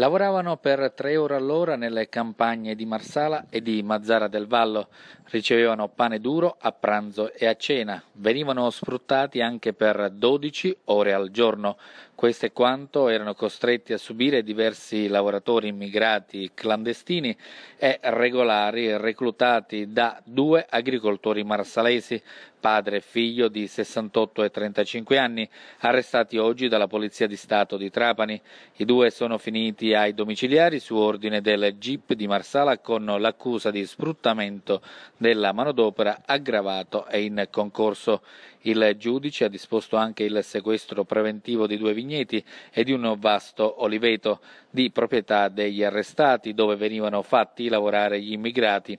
Lavoravano per tre ore all'ora nelle campagne di Marsala e di Mazzara del Vallo, ricevevano pane duro a pranzo e a cena, venivano sfruttati anche per 12 ore al giorno, questo è quanto erano costretti a subire diversi lavoratori immigrati clandestini e regolari reclutati da due agricoltori marsalesi, padre e figlio di 68 e 35 anni, arrestati oggi dalla Polizia di Stato di Trapani. I due sono finiti ai domiciliari su ordine del GIP di Marsala con l'accusa di sfruttamento della manodopera aggravato e in concorso. Il giudice ha disposto anche il sequestro preventivo di due vigneti vigneti e di un vasto oliveto di proprietà degli arrestati dove venivano fatti lavorare gli immigrati.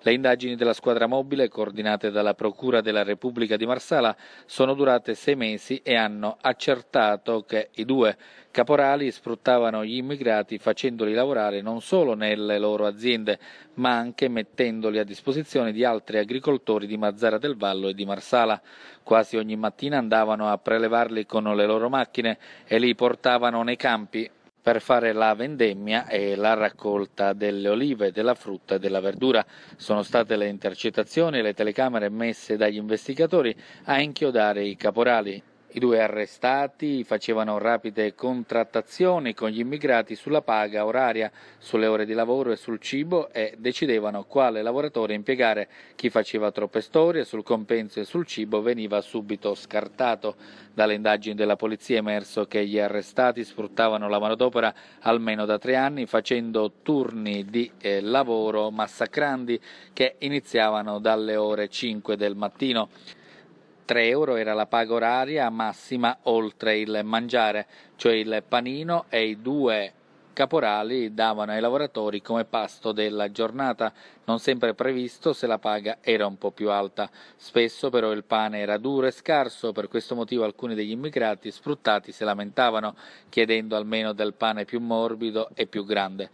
Le indagini della squadra mobile, coordinate dalla Procura della Repubblica di Marsala, sono durate sei mesi e hanno accertato che i due caporali sfruttavano gli immigrati facendoli lavorare non solo nelle loro aziende, ma anche mettendoli a disposizione di altri agricoltori di Mazzara del Vallo e di Marsala. Quasi ogni mattina andavano a prelevarli con le loro macchine e li portavano nei campi per fare la vendemmia e la raccolta delle olive, della frutta e della verdura. Sono state le intercettazioni e le telecamere messe dagli investigatori a inchiodare i caporali. I due arrestati facevano rapide contrattazioni con gli immigrati sulla paga oraria, sulle ore di lavoro e sul cibo e decidevano quale lavoratore impiegare. Chi faceva troppe storie sul compenso e sul cibo veniva subito scartato. Dalle indagini della polizia è emerso che gli arrestati sfruttavano la manodopera almeno da tre anni facendo turni di eh, lavoro massacranti che iniziavano dalle ore 5 del mattino. 3 euro era la paga oraria massima oltre il mangiare, cioè il panino e i due caporali davano ai lavoratori come pasto della giornata, non sempre previsto se la paga era un po' più alta. Spesso però il pane era duro e scarso, per questo motivo alcuni degli immigrati sfruttati si lamentavano, chiedendo almeno del pane più morbido e più grande.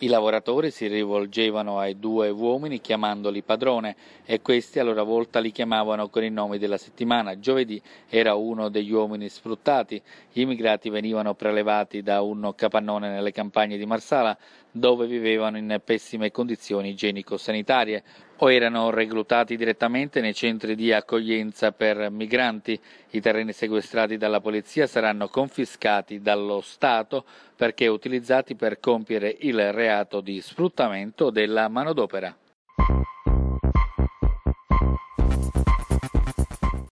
I lavoratori si rivolgevano ai due uomini chiamandoli padrone e questi a loro volta li chiamavano con i nomi della settimana. Giovedì era uno degli uomini sfruttati. Gli immigrati venivano prelevati da un capannone nelle campagne di Marsala dove vivevano in pessime condizioni igienico-sanitarie o erano reclutati direttamente nei centri di accoglienza per migranti. I terreni sequestrati dalla polizia saranno confiscati dallo Stato perché utilizzati per compiere il reato di sfruttamento della manodopera.